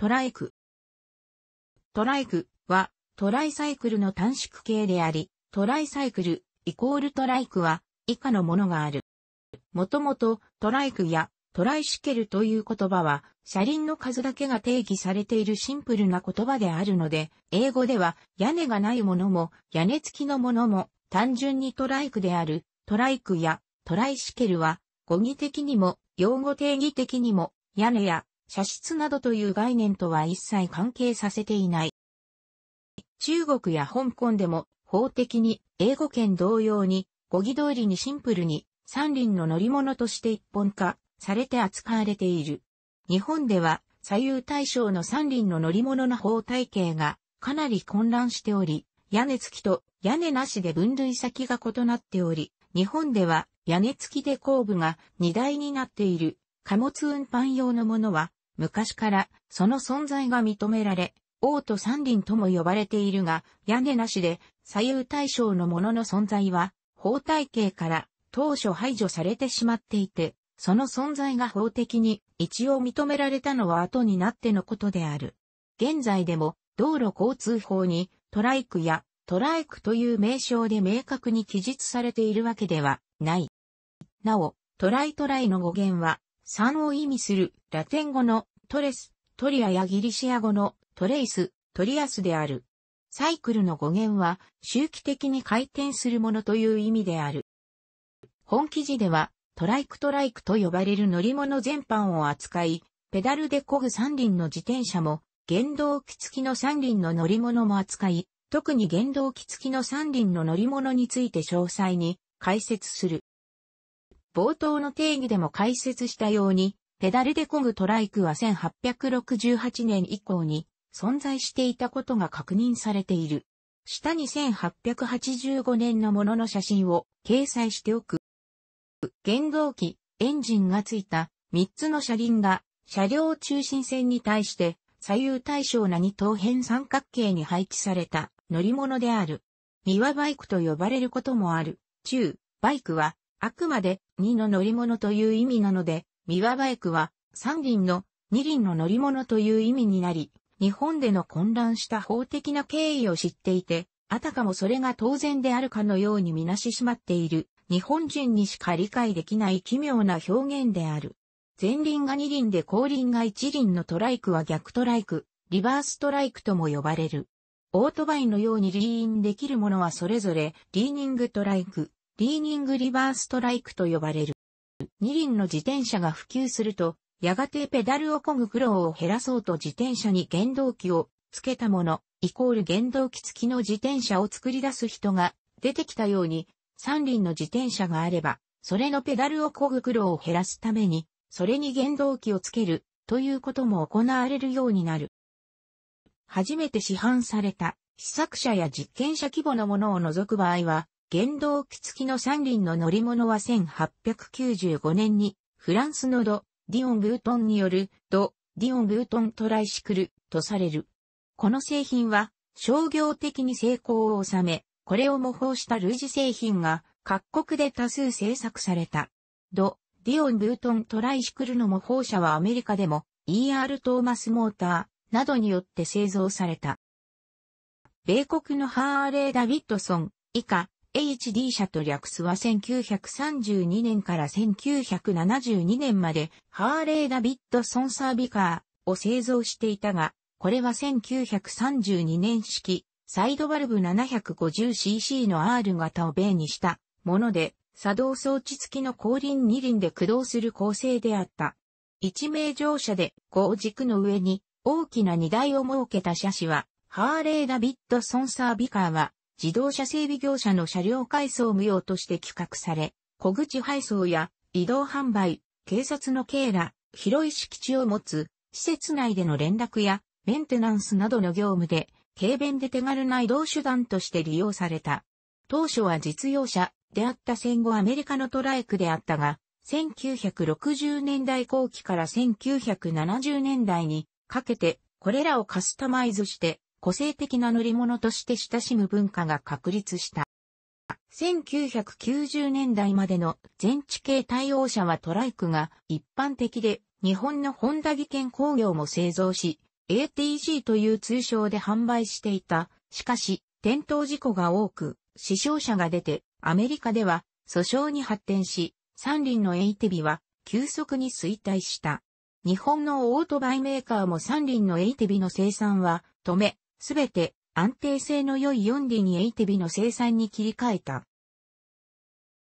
トライク。トライクはトライサイクルの短縮形であり、トライサイクルイコールトライクは以下のものがある。もともとトライクやトライシケルという言葉は車輪の数だけが定義されているシンプルな言葉であるので、英語では屋根がないものも屋根付きのものも単純にトライクであるトライクやトライシケルは語義的にも用語定義的にも屋根や射出などという概念とは一切関係させていない。中国や香港でも法的に英語圏同様に語義通りにシンプルに三輪の乗り物として一本化されて扱われている。日本では左右対称の三輪の乗り物の法体系がかなり混乱しており、屋根付きと屋根なしで分類先が異なっており、日本では屋根付きで後部が荷台になっている貨物運搬用のものは昔からその存在が認められ、王都三輪とも呼ばれているが、屋根なしで左右対称のものの存在は、法体系から当初排除されてしまっていて、その存在が法的に一応認められたのは後になってのことである。現在でも道路交通法にトライクやトライクという名称で明確に記述されているわけではない。なお、トライトライの語源は、3を意味するラテン語のトレス、トリアやギリシア語のトレイス、トリアスである。サイクルの語源は周期的に回転するものという意味である。本記事ではトライクトライクと呼ばれる乗り物全般を扱い、ペダルで漕ぐ三輪の自転車も、原動機付きの三輪の乗り物も扱い、特に原動機付きの三輪の乗り物について詳細に解説する。冒頭の定義でも解説したように、ペダルで漕ぐトライクは1868年以降に存在していたことが確認されている。下に1885年のものの写真を掲載しておく。原動機、エンジンがついた3つの車輪が車両中心線に対して左右対称な二等辺三角形に配置された乗り物である。三輪バイクと呼ばれることもある。中、バイクはあくまで2の乗り物という意味なので、三輪バイクは三輪の二輪の乗り物という意味になり、日本での混乱した法的な経緯を知っていて、あたかもそれが当然であるかのようにみなししまっている、日本人にしか理解できない奇妙な表現である。前輪が二輪で後輪が一輪のトライクは逆トライク、リバーストライクとも呼ばれる。オートバイのようにリーンできるものはそれぞれ、リーニングトライク、リーニングリバーストライクと呼ばれる。二輪の自転車が普及すると、やがてペダルを漕ぐ苦労を減らそうと自転車に原動機をつけたもの、イコール原動機付きの自転車を作り出す人が出てきたように、三輪の自転車があれば、それのペダルを漕ぐ苦労を減らすために、それに原動機をつける、ということも行われるようになる。初めて市販された、試作車や実験者規模のものを除く場合は、原動機付きの三輪の乗り物は1895年に、フランスのド・ディオン・ブートンによる、ド・ディオン・ブートン・トライシクル、とされる。この製品は、商業的に成功を収め、これを模倣した類似製品が、各国で多数製作された。ド・ディオン・ブートン・トライシクルの模倣車はアメリカでも、ER トーマスモーターなどによって製造された。米国のハーレー・ダビッドソン以下 HD 社と略すは1932年から1972年までハーレー・ダビッドソンサービカーを製造していたが、これは1932年式サイドバルブ 750cc の R 型を米にしたもので、作動装置付きの後輪二輪で駆動する構成であった。一名乗車で後軸の上に大きな荷台を設けた車種は、ハーレー・ダビッドソンサービカーは自動車整備業者の車両改装無用として企画され、小口配送や移動販売、警察の警ら、広い敷地を持つ、施設内での連絡やメンテナンスなどの業務で、軽便で手軽な移動手段として利用された。当初は実用車であった戦後アメリカのトライクであったが、1960年代後期から1970年代にかけてこれらをカスタマイズして個性的な乗り物として親しむ文化が確立した。1990年代までの全地形対応車はトライクが一般的で、日本のホンダ技研工業も製造し、ATG という通称で販売していた。しかし、転倒事故が多く、死傷者が出て、アメリカでは訴訟に発展し、三輪のエイテビは急速に衰退した。日本のオートバイメーカーも三輪のエイテビの生産は止め、すべて安定性の良い4 d 2イテビの生産に切り替えた。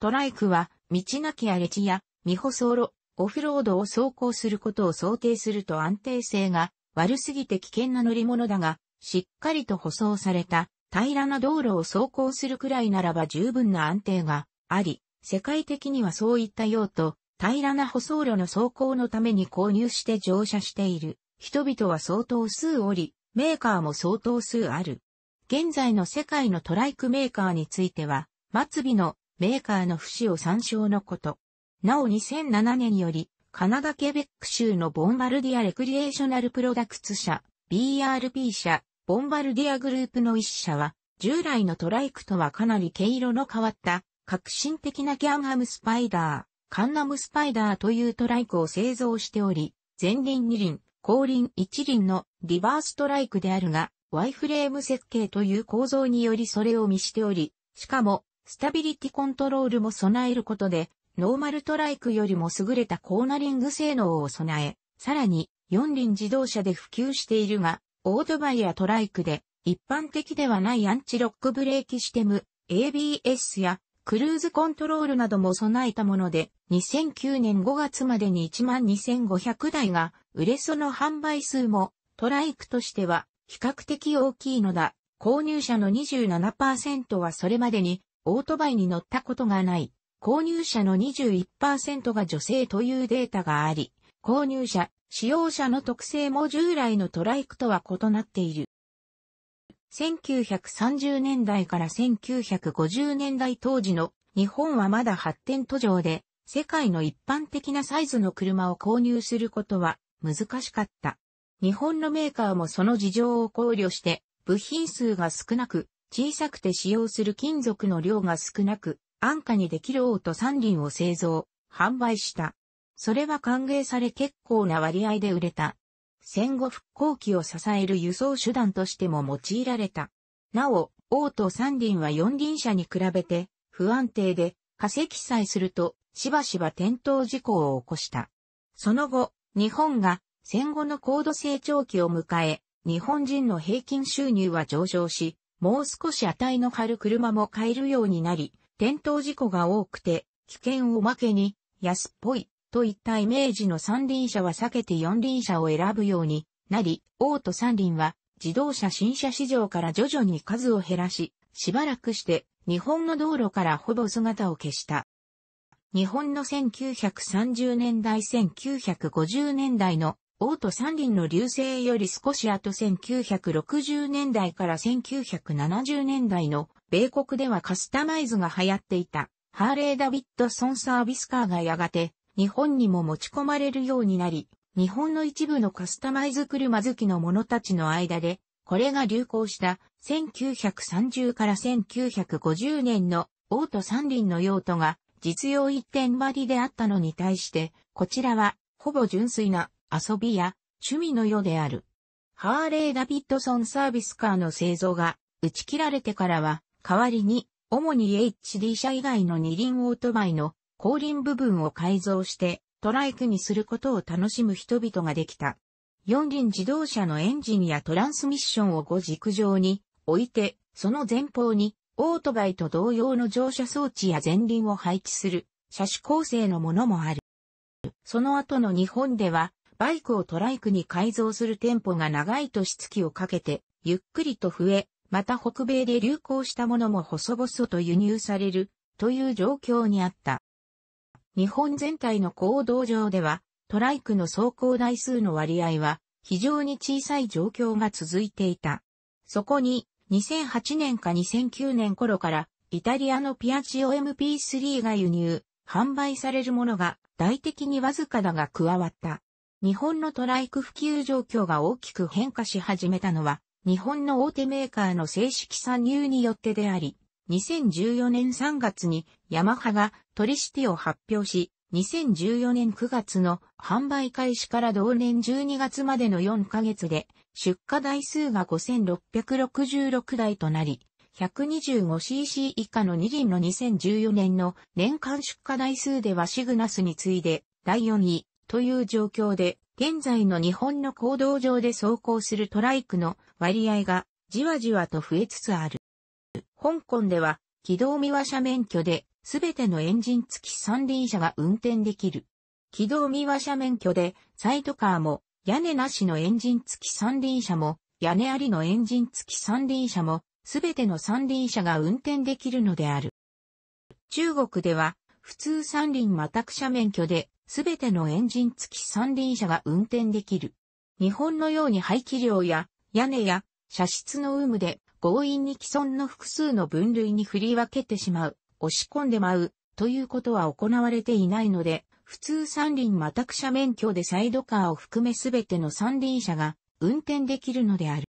トライクは、道なき荒れ地や、未舗走路、オフロードを走行することを想定すると安定性が悪すぎて危険な乗り物だが、しっかりと舗装された平らな道路を走行するくらいならば十分な安定があり、世界的にはそういった用途、平らな舗装路の走行のために購入して乗車している人々は相当数おり、メーカーも相当数ある。現在の世界のトライクメーカーについては、末尾のメーカーの不死を参照のこと。なお2007年より、カナダケベック州のボンバルディアレクリエーショナルプロダクツ社、BRP 社、ボンバルディアグループの一社は、従来のトライクとはかなり毛色の変わった、革新的なギャンハムスパイダー、カンナムスパイダーというトライクを製造しており、前輪二輪、後輪一輪のリバーストライクであるが、ワイフレーム設計という構造によりそれを見しており、しかも、スタビリティコントロールも備えることで、ノーマルトライクよりも優れたコーナリング性能を備え、さらに、四輪自動車で普及しているが、オートバイやトライクで、一般的ではないアンチロックブレーキシステム、ABS や、クルーズコントロールなども備えたもので、2009年5月までに12,500台が、売れその販売数もトライクとしては比較的大きいのだ。購入者の27%はそれまでにオートバイに乗ったことがない。購入者の21%が女性というデータがあり、購入者、使用者の特性も従来のトライクとは異なっている。1930年代から1950年代当時の日本はまだ発展途上で世界の一般的なサイズの車を購入することは難しかった。日本のメーカーもその事情を考慮して、部品数が少なく、小さくて使用する金属の量が少なく、安価にできるオート三輪を製造、販売した。それは歓迎され結構な割合で売れた。戦後復興期を支える輸送手段としても用いられた。なお、オート三輪は四輪車に比べて不安定で、化石さえするとしばしば転倒事故を起こした。その後、日本が戦後の高度成長期を迎え、日本人の平均収入は上昇し、もう少し値の張る車も買えるようになり、転倒事故が多くて、危険をまけに、安っぽい、といったイメージの三輪車は避けて四輪車を選ぶようになり、オト三輪は自動車新車市場から徐々に数を減らし、しばらくして日本の道路からほぼ姿を消した。日本の1930年代1950年代の王都三輪の流星より少し後1960年代から1970年代の米国ではカスタマイズが流行っていたハーレー・ダビッドソンサービスカーがやがて日本にも持ち込まれるようになり、日本の一部のカスタマイズ車好きの者たちの間でこれが流行した1930から1950年のオート三輪の用途が実用一点張りであったのに対して、こちらはほぼ純粋な遊びや趣味の世である。ハーレー・ダビッドソンサービスカーの製造が打ち切られてからは、代わりに、主に HD 車以外の二輪オートバイの後輪部分を改造してトライクにすることを楽しむ人々ができた。四輪自動車のエンジンやトランスミッションを五軸上に置いて、その前方にオートバイと同様の乗車装置や前輪を配置する車種構成のものもある。その後の日本ではバイクをトライクに改造する店舗が長い年月をかけて、ゆっくりと増え、また北米で流行したものも細々と輸入される、という状況にあった。日本全体の行動上では、トライクの走行台数の割合は非常に小さい状況が続いていた。そこに2008年か2009年頃からイタリアのピアチオ MP3 が輸入、販売されるものが大的にわずかだが加わった。日本のトライク普及状況が大きく変化し始めたのは、日本の大手メーカーの正式参入によってであり、2014年3月にヤマハがトリシティを発表し、2014年9月の販売開始から同年12月までの4ヶ月で出荷台数が5666台となり、125cc 以下の2輪の2014年の年間出荷台数ではシグナスに次いで第4位、という状況で、現在の日本の行動上で走行するトライクの割合がじわじわと増えつつある。香港では、軌道見和車免許で、すべてのエンジン付き三輪車が運転できる。軌道見和車免許で、サイトカーも、屋根なしのエンジン付き三輪車も、屋根ありのエンジン付き三輪車も、すべての三輪車が運転できるのである。中国では、普通三輪またく車免許で、すべてのエンジン付き三輪車が運転できる。日本のように排気量や屋根や車室の有無で強引に既存の複数の分類に振り分けてしまう、押し込んでまう、ということは行われていないので、普通三輪またく車免許でサイドカーを含めすべての三輪車が運転できるのである。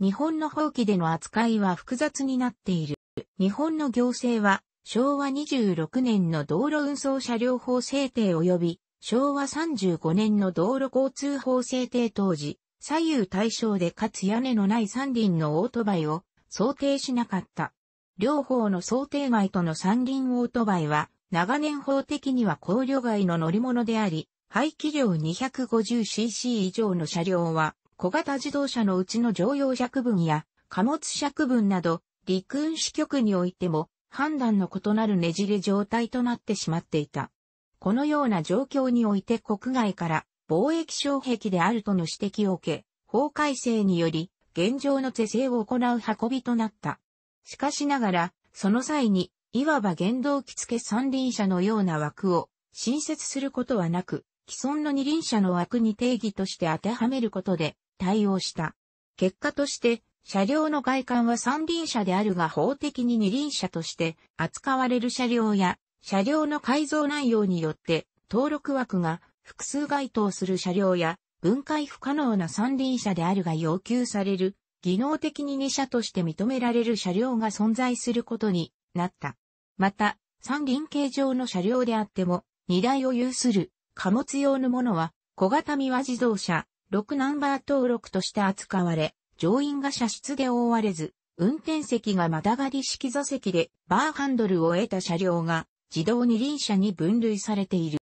日本の法規での扱いは複雑になっている。日本の行政は昭和26年の道路運送車両法制定及び、昭和35年の道路交通法制定当時、左右対称でかつ屋根のない三輪のオートバイを想定しなかった。両方の想定外との三輪オートバイは、長年法的には考慮外の乗り物であり、排気量 250cc 以上の車両は、小型自動車のうちの乗用尺分や貨物尺分など、陸運支局においても判断の異なるねじれ状態となってしまっていた。このような状況において国外から貿易障壁であるとの指摘を受け、法改正により現状の是正を行う運びとなった。しかしながら、その際に、いわば原動機付三輪車のような枠を新設することはなく、既存の二輪車の枠に定義として当てはめることで対応した。結果として、車両の外観は三輪車であるが法的に二輪車として扱われる車両や、車両の改造内容によって登録枠が複数該当する車両や、分解不可能な三輪車であるが要求される、技能的に二車として認められる車両が存在することになった。また、三輪形状の車両であっても、荷台を有する貨物用のものは、小型三輪自動車、6ナンバー登録として扱われ、乗員が車室で覆われず、運転席がまたがり式座席でバーハンドルを得た車両が自動二輪車に分類されている。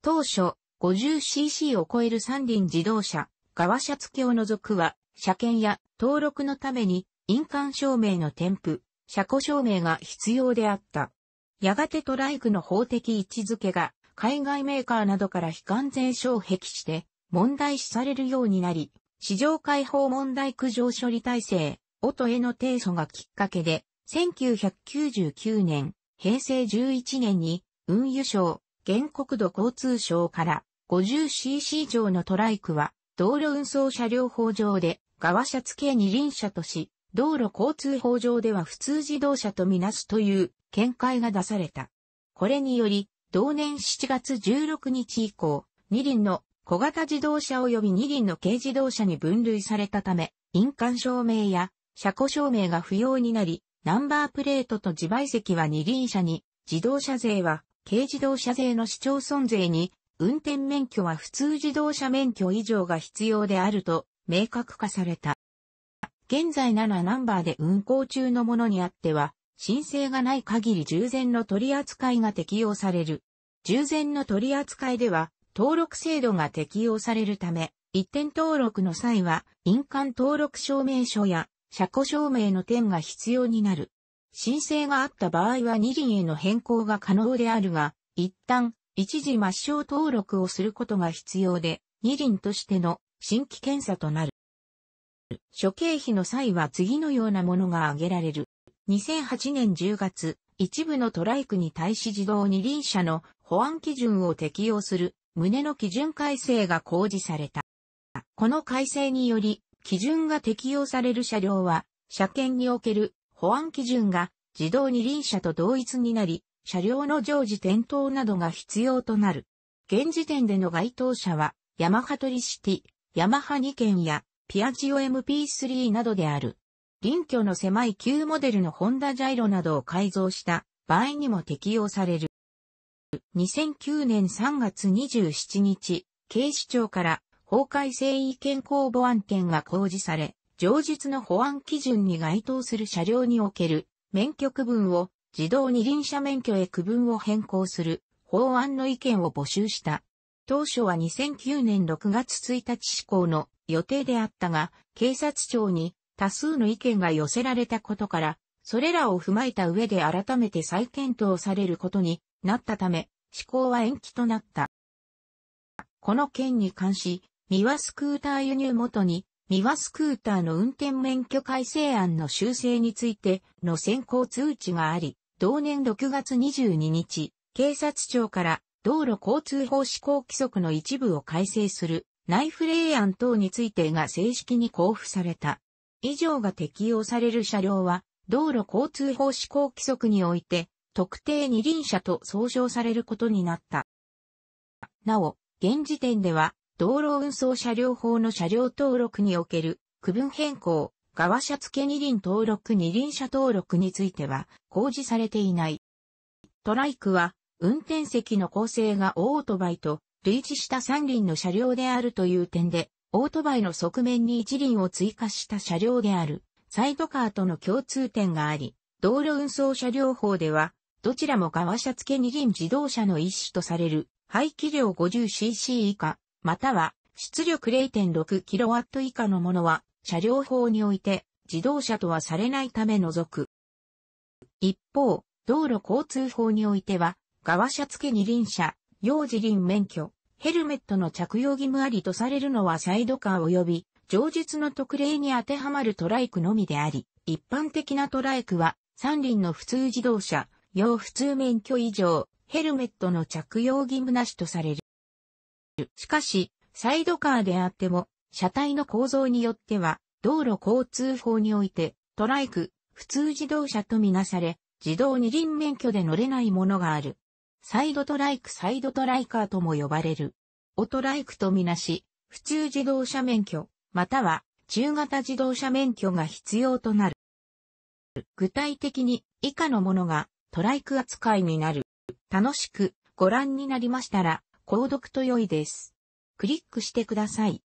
当初、50cc を超える三輪自動車、側車付きを除くは、車検や登録のために印鑑証明の添付、車庫証明が必要であった。やがてトライクの法的位置づけが海外メーカーなどから非完全障壁して問題視されるようになり、市場開放問題苦情処理体制、音への提訴がきっかけで、1999年、平成11年に、運輸省、原国土交通省から 50cc 以上のトライクは、道路運送車両法上で、側車付け二輪車とし、道路交通法上では普通自動車とみなすという見解が出された。これにより、同年7月16日以降、二輪の小型自動車及び二輪の軽自動車に分類されたため、印鑑証明や車庫証明が不要になり、ナンバープレートと自賠責は二輪車に、自動車税は軽自動車税の市町村税に、運転免許は普通自動車免許以上が必要であると明確化された。現在7ナンバーで運行中のものにあっては、申請がない限り従前の取り扱いが適用される。従前の取り扱いでは、登録制度が適用されるため、一点登録の際は、印鑑登録証明書や、車庫証明の点が必要になる。申請があった場合は二輪への変更が可能であるが、一旦、一時抹消登録をすることが必要で、二輪としての新規検査となる。諸経費の際は次のようなものが挙げられる。2008年10月、一部のトライクに対し自動二輪車の保安基準を適用する胸の基準改正が公示された。この改正により、基準が適用される車両は、車検における保安基準が自動二輪車と同一になり、車両の常時点灯などが必要となる。現時点での該当車は、ヤマハトリシティ、ヤマハ2軒や、ピアジオ MP3 などである。臨居の狭い旧モデルのホンダジャイロなどを改造した場合にも適用される。2009年3月27日、警視庁から法改正意見公募案件が公示され、上述の保安基準に該当する車両における免許区分を自動二輪車免許へ区分を変更する法案の意見を募集した。当初は2009年6月1日施行の予定であったが、警察庁に多数の意見が寄せられたことから、それらを踏まえた上で改めて再検討されることになったため、施行は延期となった。この件に関し、ミワスクーター輸入元に、ミワスクーターの運転免許改正案の修正についての先行通知があり、同年6月22日、警察庁から道路交通法施行規則の一部を改正する内府令案等についてが正式に交付された。以上が適用される車両は、道路交通法施行規則において、特定二輪車と総称されることになった。なお、現時点では、道路運送車両法の車両登録における区分変更、側車付二輪登録二輪車登録については公示されていない。トライクは、運転席の構成がオートバイと類似した三輪の車両であるという点で、オートバイの側面に一輪を追加した車両である、サイドカーとの共通点があり、道路運送車両法では、どちらも側車付け二輪自動車の一種とされる、排気量 50cc 以下、または出力 0.6kW 以下のものは、車両法において自動車とはされないため除く。一方、道路交通法においては、側車付け二輪車、用自輪免許、ヘルメットの着用義務ありとされるのはサイドカー及び、上述の特例に当てはまるトライクのみであり、一般的なトライクは、三輪の普通自動車、用普通免許以上、ヘルメットの着用義務なしとされる。しかし、サイドカーであっても、車体の構造によっては、道路交通法において、トライク、普通自動車とみなされ、自動二輪免許で乗れないものがある。サイドトライクサイドトライカーとも呼ばれる。オトライクとみなし、普通自動車免許、または中型自動車免許が必要となる。具体的に以下のものがトライク扱いになる。楽しくご覧になりましたら、購読と良いです。クリックしてください。